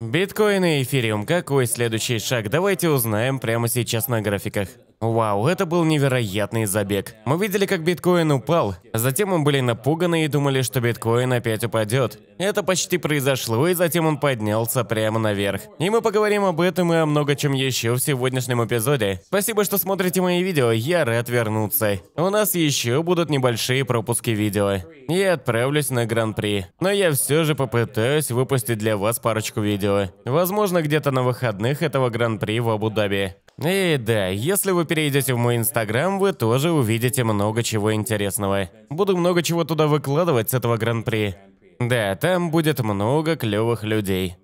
Биткоин и эфириум. Какой следующий шаг? Давайте узнаем прямо сейчас на графиках. Вау, это был невероятный забег. Мы видели, как биткоин упал, затем мы были напуганы и думали, что биткоин опять упадет. Это почти произошло, и затем он поднялся прямо наверх. И мы поговорим об этом и о много чем еще в сегодняшнем эпизоде. Спасибо, что смотрите мои видео, я рад вернуться. У нас еще будут небольшие пропуски видео. Я отправлюсь на гран-при. Но я все же попытаюсь выпустить для вас парочку видео. Возможно, где-то на выходных этого гран-при в Абу-Даби. И да, если вы перейдете в мой инстаграм, вы тоже увидите много чего интересного. Буду много чего туда выкладывать с этого гран-при. Да, там будет много клевых людей.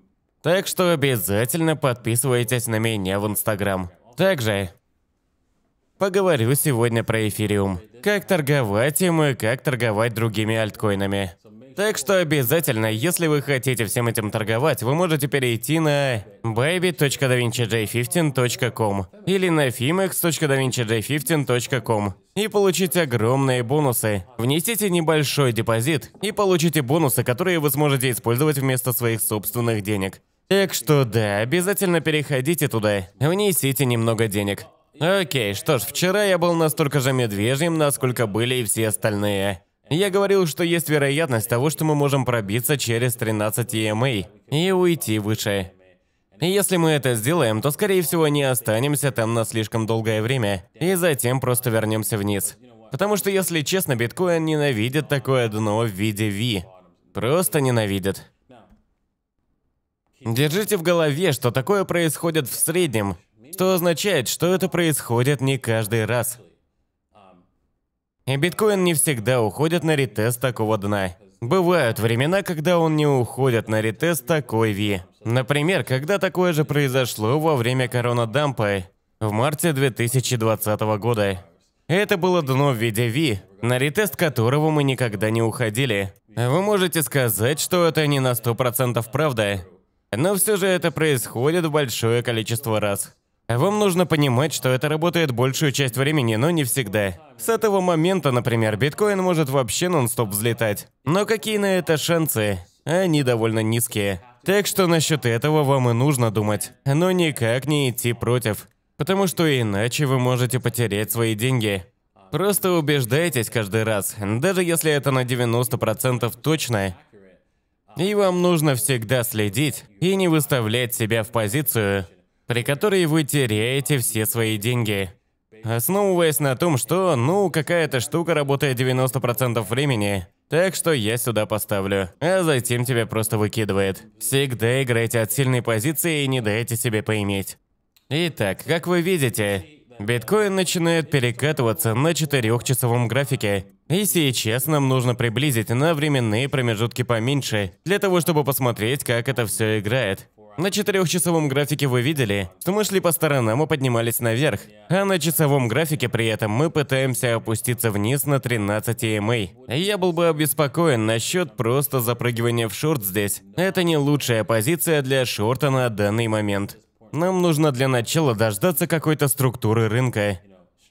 Так что обязательно подписывайтесь на меня в инстаграм. Также поговорю сегодня про эфириум. Как торговать им и как торговать другими альткоинами. Так что обязательно, если вы хотите всем этим торговать, вы можете перейти на baby.davinciJ15.com или на fimex.davincij15.com и получить огромные бонусы. Внесите небольшой депозит и получите бонусы, которые вы сможете использовать вместо своих собственных денег. Так что да, обязательно переходите туда, внесите немного денег. Окей, что ж, вчера я был настолько же медвежьим, насколько были и все остальные. Я говорил, что есть вероятность того, что мы можем пробиться через 13 EMA и уйти выше. Если мы это сделаем, то, скорее всего, не останемся там на слишком долгое время, и затем просто вернемся вниз. Потому что, если честно, биткоин ненавидит такое дно в виде V. Просто ненавидит. Держите в голове, что такое происходит в среднем, что означает, что это происходит не каждый раз. И биткоин не всегда уходит на ретест такого дна. Бывают времена, когда он не уходит на ретест такой ви. Например, когда такое же произошло во время коронадампа в марте 2020 года. Это было дно в виде ви, на ретест которого мы никогда не уходили. Вы можете сказать, что это не на 100% правда, но все же это происходит большое количество раз. Вам нужно понимать, что это работает большую часть времени, но не всегда. С этого момента, например, биткоин может вообще нон-стоп взлетать. Но какие на это шансы? Они довольно низкие. Так что насчет этого вам и нужно думать. Но никак не идти против. Потому что иначе вы можете потерять свои деньги. Просто убеждайтесь каждый раз, даже если это на 90% точно. И вам нужно всегда следить и не выставлять себя в позицию, при которой вы теряете все свои деньги. Основываясь на том, что, ну, какая-то штука работает 90% времени, так что я сюда поставлю, а затем тебя просто выкидывает. Всегда играйте от сильной позиции и не дайте себе поиметь. Итак, как вы видите, биткоин начинает перекатываться на 4-часовом графике. И сейчас нам нужно приблизить на временные промежутки поменьше, для того, чтобы посмотреть, как это все играет. На четырехчасовом графике вы видели, что мы шли по сторонам и поднимались наверх, а на часовом графике при этом мы пытаемся опуститься вниз на 13 EMA. Я был бы обеспокоен насчет просто запрыгивания в шорт здесь. Это не лучшая позиция для шорта на данный момент. Нам нужно для начала дождаться какой-то структуры рынка.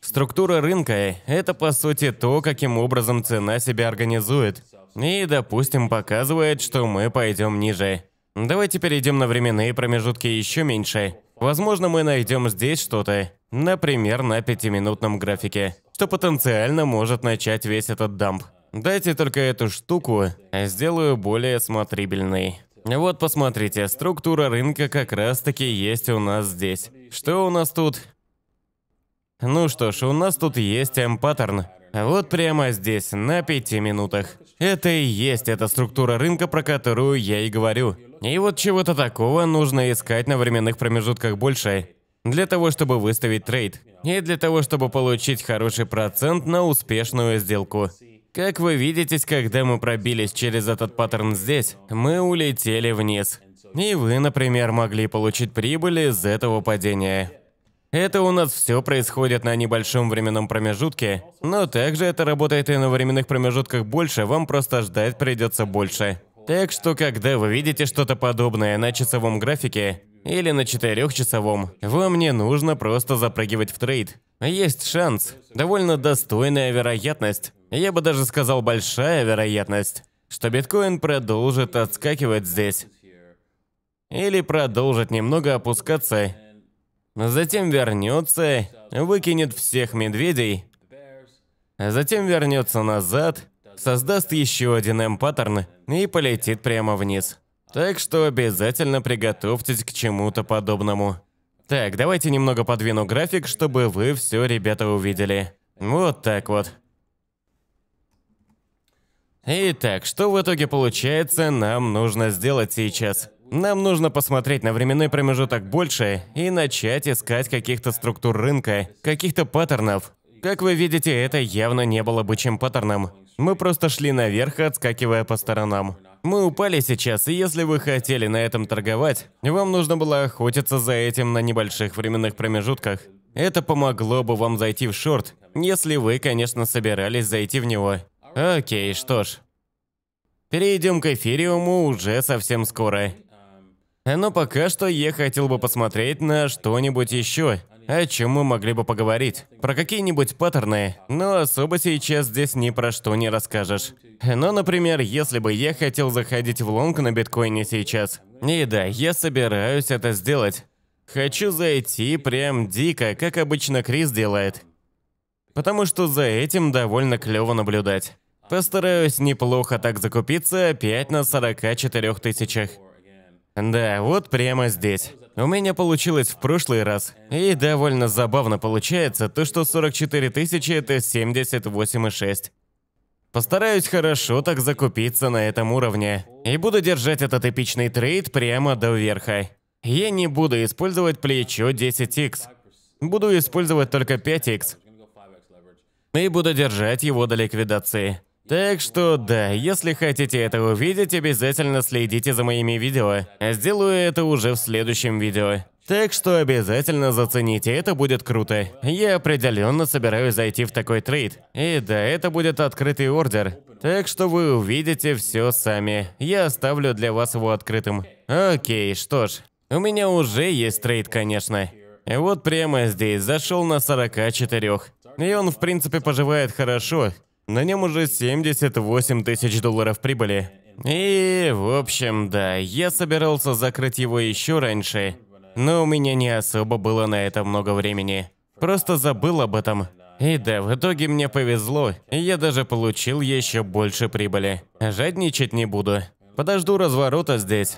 Структура рынка – это по сути то, каким образом цена себя организует. И, допустим, показывает, что мы пойдем ниже. Давайте перейдем на временные промежутки еще меньше. Возможно, мы найдем здесь что-то, например, на пятиминутном графике, что потенциально может начать весь этот дамп. Дайте только эту штуку, сделаю более смотрибельной. Вот посмотрите, структура рынка как раз таки есть у нас здесь. Что у нас тут? Ну что ж, у нас тут есть M-паттерн. Вот прямо здесь, на пяти минутах. Это и есть эта структура рынка, про которую я и говорю. И вот чего-то такого нужно искать на временных промежутках больше. Для того, чтобы выставить трейд. И для того, чтобы получить хороший процент на успешную сделку. Как вы видите, когда мы пробились через этот паттерн здесь, мы улетели вниз. И вы, например, могли получить прибыль из этого падения. Это у нас все происходит на небольшом временном промежутке, но также это работает и на временных промежутках больше, вам просто ждать придется больше. Так что, когда вы видите что-то подобное на часовом графике или на четырехчасовом, вам не нужно просто запрыгивать в трейд. Есть шанс, довольно достойная вероятность, я бы даже сказал большая вероятность, что биткоин продолжит отскакивать здесь. Или продолжит немного опускаться затем вернется, выкинет всех медведей, затем вернется назад, создаст еще один М-паттерн и полетит прямо вниз. Так что обязательно приготовьтесь к чему-то подобному. Так, давайте немного подвину график, чтобы вы все, ребята, увидели. Вот так вот. Итак, что в итоге получается, нам нужно сделать сейчас. Нам нужно посмотреть на временной промежуток больше и начать искать каких-то структур рынка, каких-то паттернов. Как вы видите, это явно не было бы чем паттерном. Мы просто шли наверх, отскакивая по сторонам. Мы упали сейчас, и если вы хотели на этом торговать, вам нужно было охотиться за этим на небольших временных промежутках. Это помогло бы вам зайти в шорт, если вы, конечно, собирались зайти в него. Окей, что ж. Перейдем к эфириуму уже совсем скоро. Э, но ну, пока что я хотел бы посмотреть на что-нибудь еще, о чем мы могли бы поговорить. Про какие-нибудь паттерны, но особо сейчас здесь ни про что не расскажешь. Э, но, ну, например, если бы я хотел заходить в лонг на биткоине сейчас. И да, я собираюсь это сделать. Хочу зайти прям дико, как обычно Крис делает. Потому что за этим довольно клево наблюдать. Постараюсь неплохо так закупиться опять на 44 тысячах. Да, вот прямо здесь. У меня получилось в прошлый раз. И довольно забавно получается то, что 44 тысячи это 78,6. Постараюсь хорошо так закупиться на этом уровне. И буду держать этот эпичный трейд прямо до верха. Я не буду использовать плечо 10x. Буду использовать только 5x. И буду держать его до ликвидации. Так что да, если хотите это увидеть, обязательно следите за моими видео. сделаю это уже в следующем видео. Так что обязательно зацените, это будет круто. Я определенно собираюсь зайти в такой трейд. И да, это будет открытый ордер. Так что вы увидите все сами. Я оставлю для вас его открытым. Окей, что ж. У меня уже есть трейд, конечно. Вот прямо здесь зашел на 44. И он, в принципе, поживает хорошо. На нем уже 78 тысяч долларов прибыли. И, в общем, да, я собирался закрыть его еще раньше, но у меня не особо было на это много времени. Просто забыл об этом. И да, в итоге мне повезло, и я даже получил еще больше прибыли. Жадничать не буду. Подожду разворота здесь.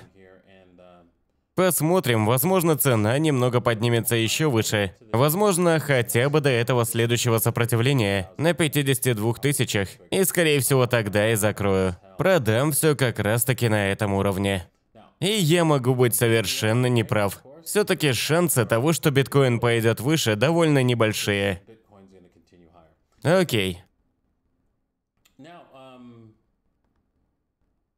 Посмотрим, возможно, цена немного поднимется еще выше. Возможно, хотя бы до этого следующего сопротивления на 52 тысячах. И скорее всего тогда и закрою. Продам все как раз таки на этом уровне. И я могу быть совершенно неправ. Все-таки шансы того, что биткоин пойдет выше, довольно небольшие. Окей,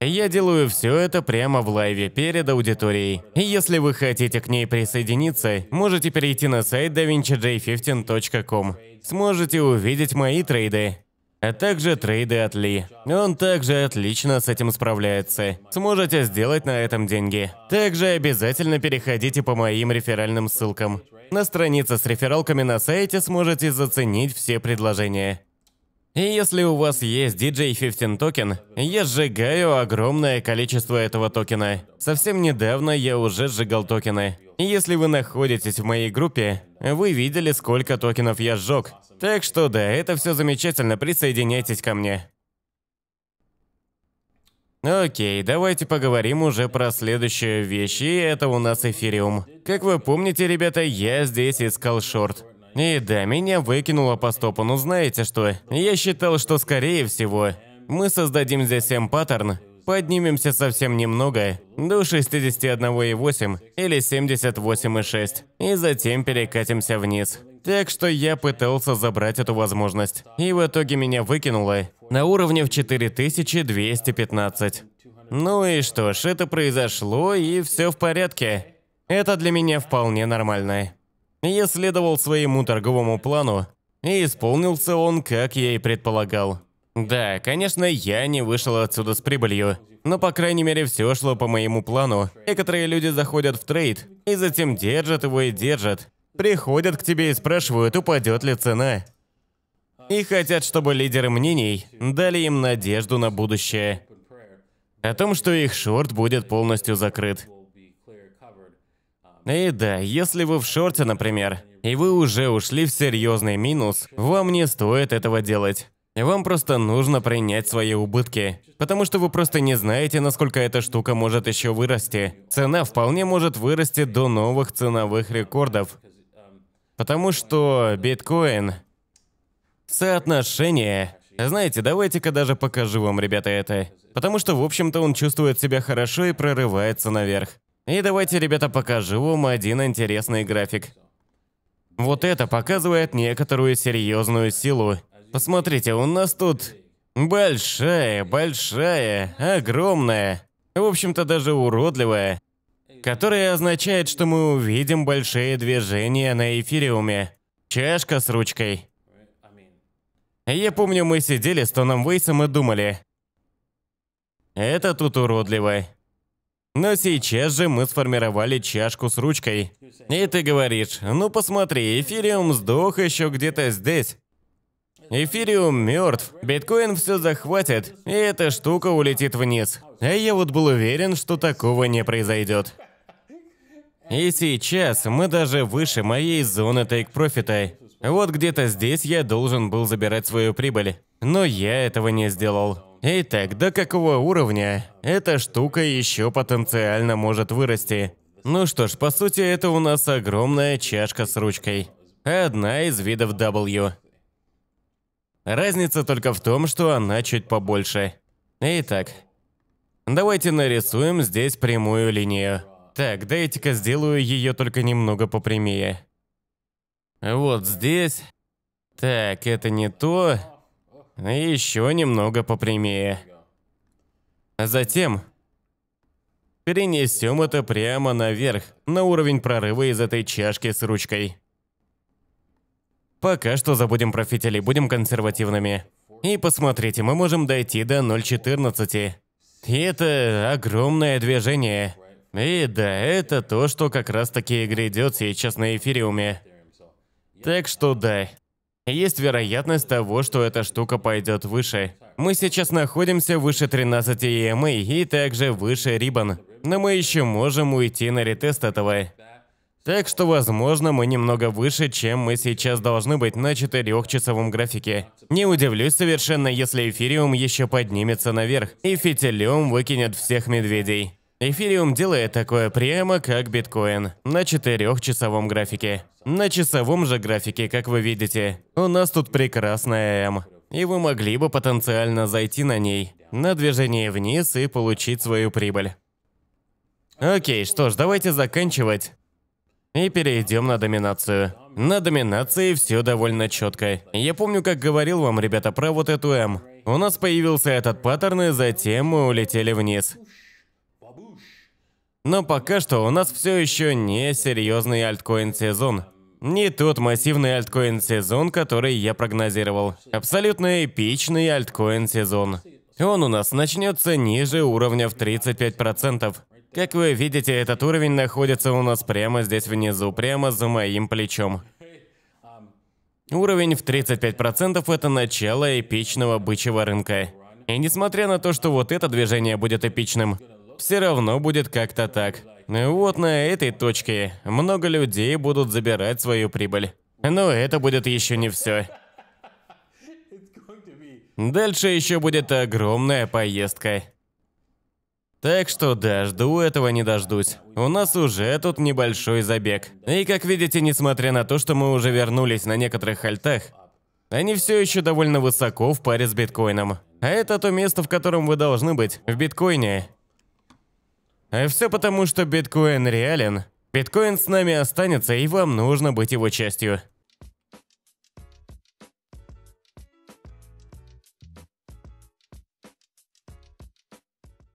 Я делаю все это прямо в лайве перед аудиторией. И если вы хотите к ней присоединиться, можете перейти на сайт davinci15.com. Сможете увидеть мои трейды, а также трейды от Ли. Он также отлично с этим справляется. Сможете сделать на этом деньги. Также обязательно переходите по моим реферальным ссылкам. На странице с рефералками на сайте сможете заценить все предложения. И если у вас есть DJ15 токен, я сжигаю огромное количество этого токена. Совсем недавно я уже сжигал токены. И если вы находитесь в моей группе, вы видели, сколько токенов я сжег. Так что да, это все замечательно, присоединяйтесь ко мне. Окей, давайте поговорим уже про следующую вещь, и это у нас эфириум. Как вы помните, ребята, я здесь искал шорт. И да, меня выкинуло по стопу, но знаете что? Я считал, что скорее всего мы создадим здесь М-паттерн, поднимемся совсем немного, до 61,8 или 78,6, и затем перекатимся вниз. Так что я пытался забрать эту возможность, и в итоге меня выкинуло на уровне в 4215. Ну и что ж, это произошло, и все в порядке. Это для меня вполне нормально. Я следовал своему торговому плану, и исполнился он, как я и предполагал. Да, конечно, я не вышел отсюда с прибылью, но по крайней мере все шло по моему плану. Некоторые люди заходят в трейд, и затем держат его и держат. Приходят к тебе и спрашивают, упадет ли цена. И хотят, чтобы лидеры мнений дали им надежду на будущее. О том, что их шорт будет полностью закрыт. И да, если вы в шорте, например, и вы уже ушли в серьезный минус, вам не стоит этого делать. Вам просто нужно принять свои убытки, потому что вы просто не знаете, насколько эта штука может еще вырасти. Цена вполне может вырасти до новых ценовых рекордов. Потому что биткоин... Соотношение... Знаете, давайте-ка даже покажу вам, ребята, это. Потому что, в общем-то, он чувствует себя хорошо и прорывается наверх. И давайте, ребята, покажу вам один интересный график. Вот это показывает некоторую серьезную силу. Посмотрите, у нас тут большая, большая, огромная, в общем-то даже уродливая, которая означает, что мы увидим большие движения на эфириуме. Чашка с ручкой. Я помню, мы сидели с Тоном Вейсом и думали. Это тут уродливо. Но сейчас же мы сформировали чашку с ручкой. И ты говоришь, ну посмотри, эфириум сдох еще где-то здесь. Эфириум мертв, биткоин все захватит, и эта штука улетит вниз. А я вот был уверен, что такого не произойдет. И сейчас мы даже выше моей зоны тейк-профита. Вот где-то здесь я должен был забирать свою прибыль. Но я этого не сделал. Итак, до какого уровня эта штука еще потенциально может вырасти? Ну что ж, по сути, это у нас огромная чашка с ручкой. Одна из видов W. Разница только в том, что она чуть побольше. Итак, давайте нарисуем здесь прямую линию. Так, дайте-ка сделаю ее только немного попрямее. Вот здесь. Так, это не то еще немного попрямее. А затем перенесем это прямо наверх, на уровень прорыва из этой чашки с ручкой. Пока что забудем про фитили, будем консервативными. И посмотрите, мы можем дойти до 0.14. И это огромное движение. И да, это то, что как раз таки и грядет сейчас на эфириуме. Так что да, есть вероятность того, что эта штука пойдет выше. Мы сейчас находимся выше 13 EMA и также выше Ribbon. Но мы еще можем уйти на ретест этого. Так что, возможно, мы немного выше, чем мы сейчас должны быть на 4-часовом графике. Не удивлюсь совершенно, если эфириум еще поднимется наверх, и фитилем выкинет всех медведей. Эфириум делает такое прямо, как биткоин, на четырехчасовом графике. На часовом же графике, как вы видите, у нас тут прекрасная М. Эм. И вы могли бы потенциально зайти на ней, на движение вниз и получить свою прибыль. Окей, что ж, давайте заканчивать. И перейдем на доминацию. На доминации все довольно четко. Я помню, как говорил вам, ребята, про вот эту М. Эм. У нас появился этот паттерн, и затем мы улетели вниз. Но пока что у нас все еще не серьезный альткоин сезон. Не тот массивный альткоин сезон, который я прогнозировал. Абсолютно эпичный альткоин сезон. Он у нас начнется ниже уровня в 35%. Как вы видите, этот уровень находится у нас прямо здесь внизу, прямо за моим плечом. Уровень в 35% это начало эпичного бычьего рынка. И несмотря на то, что вот это движение будет эпичным, все равно будет как-то так. Вот на этой точке много людей будут забирать свою прибыль. Но это будет еще не все. Дальше еще будет огромная поездка. Так что да, этого не дождусь. У нас уже тут небольшой забег. И как видите, несмотря на то, что мы уже вернулись на некоторых альтах, они все еще довольно высоко в паре с биткоином. А это то место, в котором вы должны быть, в биткоине. А э, все потому, что биткоин реален. Биткоин с нами останется, и вам нужно быть его частью.